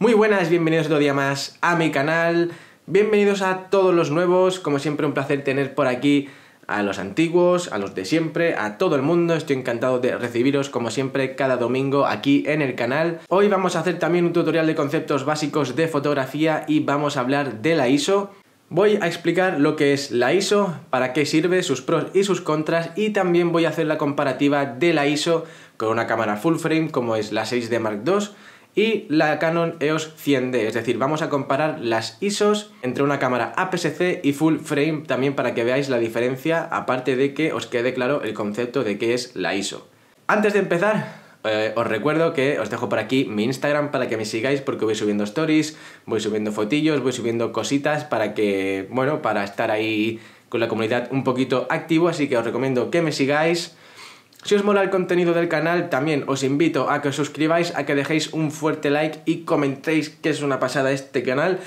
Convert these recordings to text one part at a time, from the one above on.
Muy buenas, bienvenidos otro día más a mi canal, bienvenidos a todos los nuevos, como siempre un placer tener por aquí a los antiguos, a los de siempre, a todo el mundo, estoy encantado de recibiros como siempre cada domingo aquí en el canal. Hoy vamos a hacer también un tutorial de conceptos básicos de fotografía y vamos a hablar de la ISO. Voy a explicar lo que es la ISO, para qué sirve, sus pros y sus contras y también voy a hacer la comparativa de la ISO con una cámara full frame como es la 6D Mark II y la Canon EOS 100D, es decir, vamos a comparar las ISOs entre una cámara APS-C y full frame también para que veáis la diferencia, aparte de que os quede claro el concepto de qué es la ISO. Antes de empezar, eh, os recuerdo que os dejo por aquí mi Instagram para que me sigáis porque voy subiendo stories, voy subiendo fotillos, voy subiendo cositas para que, bueno, para estar ahí con la comunidad un poquito activo, así que os recomiendo que me sigáis. Si os mola el contenido del canal, también os invito a que os suscribáis, a que dejéis un fuerte like y comentéis que es una pasada este canal.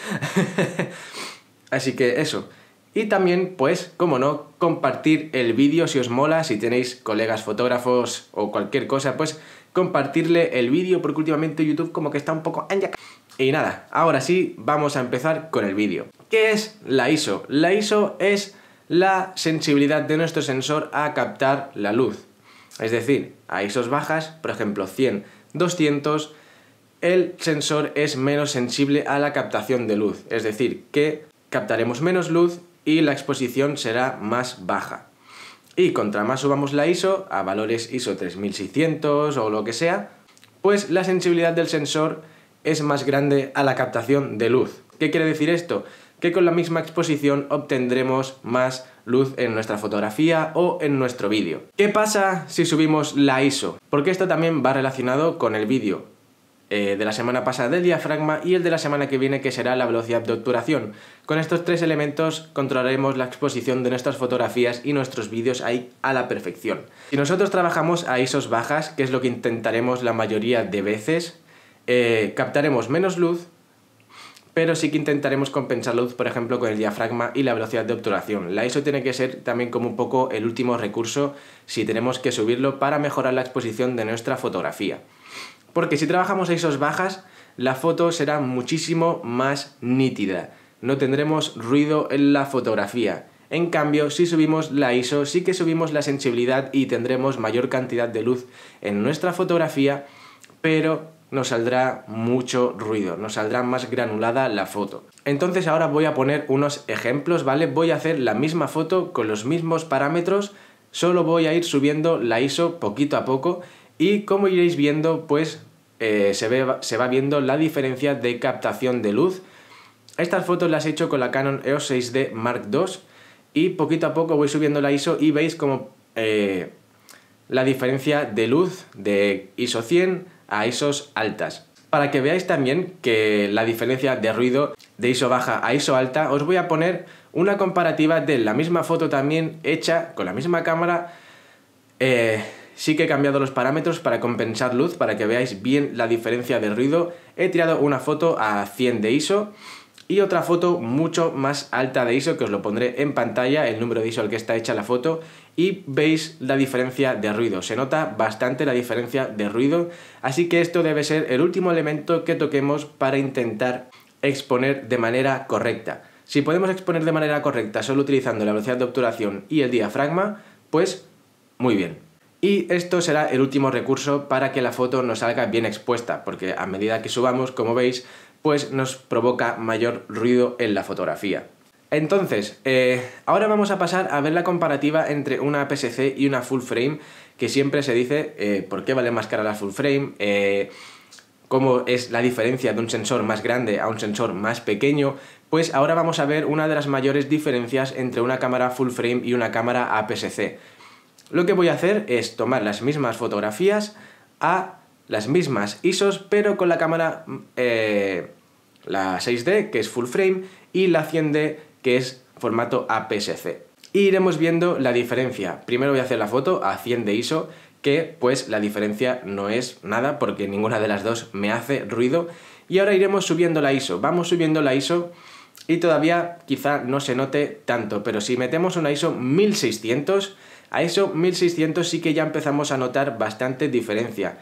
Así que eso. Y también, pues, como no, compartir el vídeo si os mola, si tenéis colegas fotógrafos o cualquier cosa, pues compartirle el vídeo porque últimamente YouTube como que está un poco... Y nada, ahora sí, vamos a empezar con el vídeo. ¿Qué es la ISO? La ISO es la sensibilidad de nuestro sensor a captar la luz. Es decir, a ISOs bajas, por ejemplo 100, 200, el sensor es menos sensible a la captación de luz, es decir, que captaremos menos luz y la exposición será más baja. Y contra más subamos la ISO, a valores ISO 3600 o lo que sea, pues la sensibilidad del sensor es más grande a la captación de luz. ¿Qué quiere decir esto? que con la misma exposición obtendremos más luz en nuestra fotografía o en nuestro vídeo. ¿Qué pasa si subimos la ISO? Porque esto también va relacionado con el vídeo eh, de la semana pasada del diafragma y el de la semana que viene que será la velocidad de obturación. Con estos tres elementos controlaremos la exposición de nuestras fotografías y nuestros vídeos ahí a la perfección. Si nosotros trabajamos a ISOs bajas, que es lo que intentaremos la mayoría de veces, eh, captaremos menos luz pero sí que intentaremos compensar luz, por ejemplo, con el diafragma y la velocidad de obturación. La ISO tiene que ser también como un poco el último recurso si tenemos que subirlo para mejorar la exposición de nuestra fotografía. Porque si trabajamos a ISOs bajas, la foto será muchísimo más nítida. No tendremos ruido en la fotografía. En cambio, si subimos la ISO, sí que subimos la sensibilidad y tendremos mayor cantidad de luz en nuestra fotografía, pero nos saldrá mucho ruido, nos saldrá más granulada la foto. Entonces ahora voy a poner unos ejemplos, ¿vale? Voy a hacer la misma foto con los mismos parámetros, solo voy a ir subiendo la ISO poquito a poco y como iréis viendo, pues eh, se, ve, se va viendo la diferencia de captación de luz. Estas fotos las he hecho con la Canon EOS 6D Mark II y poquito a poco voy subiendo la ISO y veis como eh, la diferencia de luz de ISO 100 a ISOs altas. Para que veáis también que la diferencia de ruido de ISO baja a ISO alta, os voy a poner una comparativa de la misma foto también hecha con la misma cámara. Eh, sí que he cambiado los parámetros para compensar luz, para que veáis bien la diferencia de ruido. He tirado una foto a 100 de ISO y otra foto mucho más alta de ISO, que os lo pondré en pantalla, el número de ISO al que está hecha la foto, y veis la diferencia de ruido. Se nota bastante la diferencia de ruido, así que esto debe ser el último elemento que toquemos para intentar exponer de manera correcta. Si podemos exponer de manera correcta solo utilizando la velocidad de obturación y el diafragma, pues muy bien. Y esto será el último recurso para que la foto nos salga bien expuesta, porque a medida que subamos, como veis, pues nos provoca mayor ruido en la fotografía. Entonces, eh, ahora vamos a pasar a ver la comparativa entre una APS-C y una full frame, que siempre se dice eh, por qué vale más cara la full frame, eh, cómo es la diferencia de un sensor más grande a un sensor más pequeño. Pues ahora vamos a ver una de las mayores diferencias entre una cámara full frame y una cámara APS-C. Lo que voy a hacer es tomar las mismas fotografías a las mismas ISOs, pero con la cámara mm, la 6D, que es full frame, y la 100D, que es formato APS-C. Y iremos viendo la diferencia. Primero voy a hacer la foto a 100 de ISO, que pues la diferencia no es nada porque ninguna de las dos me hace ruido. Y ahora iremos subiendo la ISO. Vamos subiendo la ISO y todavía quizá no se note tanto, pero si metemos una ISO 1600, a ISO 1600 sí que ya empezamos a notar bastante diferencia.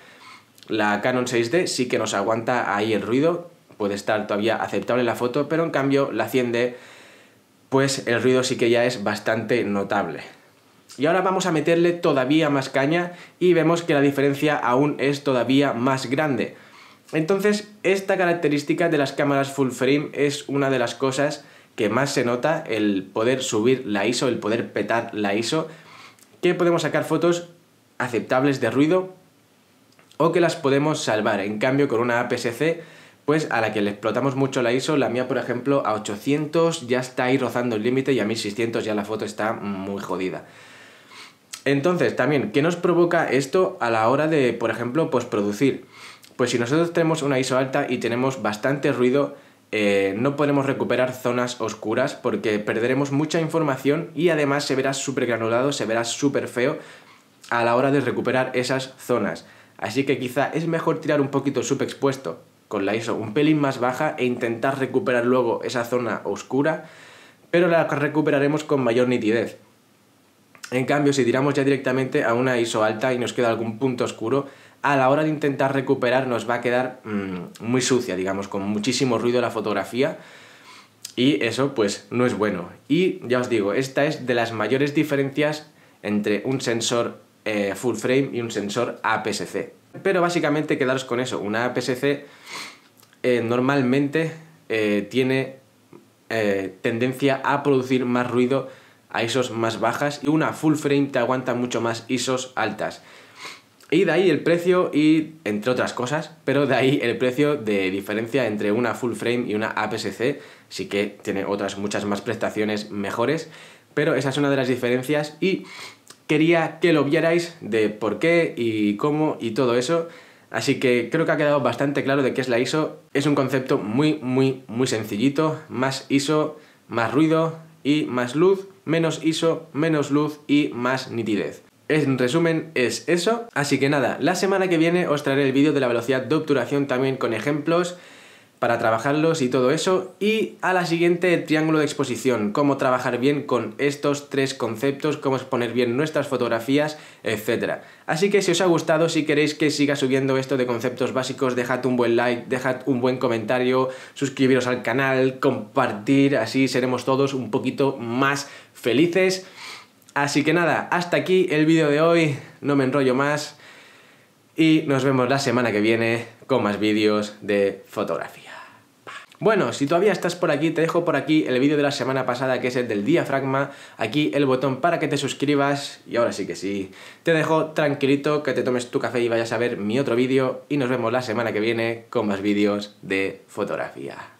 La Canon 6D sí que nos aguanta ahí el ruido, puede estar todavía aceptable la foto, pero en cambio la 100D pues el ruido sí que ya es bastante notable. Y ahora vamos a meterle todavía más caña y vemos que la diferencia aún es todavía más grande. Entonces, esta característica de las cámaras full frame es una de las cosas que más se nota, el poder subir la ISO, el poder petar la ISO, que podemos sacar fotos aceptables de ruido o que las podemos salvar. En cambio, con una APS-C pues a la que le explotamos mucho la ISO, la mía por ejemplo a 800 ya está ahí rozando el límite y a 1600 ya la foto está muy jodida. Entonces, también, ¿qué nos provoca esto a la hora de, por ejemplo, pues producir? Pues si nosotros tenemos una ISO alta y tenemos bastante ruido, eh, no podemos recuperar zonas oscuras porque perderemos mucha información y además se verá súper granulado, se verá súper feo a la hora de recuperar esas zonas. Así que quizá es mejor tirar un poquito subexpuesto, con la ISO un pelín más baja e intentar recuperar luego esa zona oscura, pero la recuperaremos con mayor nitidez. En cambio, si tiramos ya directamente a una ISO alta y nos queda algún punto oscuro, a la hora de intentar recuperar nos va a quedar mm, muy sucia, digamos, con muchísimo ruido la fotografía y eso pues no es bueno. Y ya os digo, esta es de las mayores diferencias entre un sensor eh, full frame y un sensor APS-C. Pero básicamente quedaros con eso, una APS-C eh, normalmente eh, tiene eh, tendencia a producir más ruido a ISOs más bajas y una full frame te aguanta mucho más ISOs altas. Y de ahí el precio y entre otras cosas, pero de ahí el precio de diferencia entre una full frame y una APS-C, sí que tiene otras muchas más prestaciones mejores, pero esa es una de las diferencias y quería que lo vierais de por qué y cómo y todo eso. Así que creo que ha quedado bastante claro de qué es la ISO. Es un concepto muy, muy, muy sencillito. Más ISO, más ruido y más luz, menos ISO, menos luz y más nitidez. En resumen, es eso. Así que nada, la semana que viene os traeré el vídeo de la velocidad de obturación también con ejemplos para trabajarlos y todo eso. Y a la siguiente, el triángulo de exposición, cómo trabajar bien con estos tres conceptos, cómo exponer bien nuestras fotografías, etc. Así que si os ha gustado, si queréis que siga subiendo esto de conceptos básicos, dejad un buen like, dejad un buen comentario, suscribiros al canal, compartir, así seremos todos un poquito más felices. Así que nada, hasta aquí el vídeo de hoy, no me enrollo más y nos vemos la semana que viene con más vídeos de fotografía. Bueno, si todavía estás por aquí, te dejo por aquí el vídeo de la semana pasada que es el del diafragma, aquí el botón para que te suscribas y ahora sí que sí, te dejo tranquilito que te tomes tu café y vayas a ver mi otro vídeo y nos vemos la semana que viene con más vídeos de fotografía.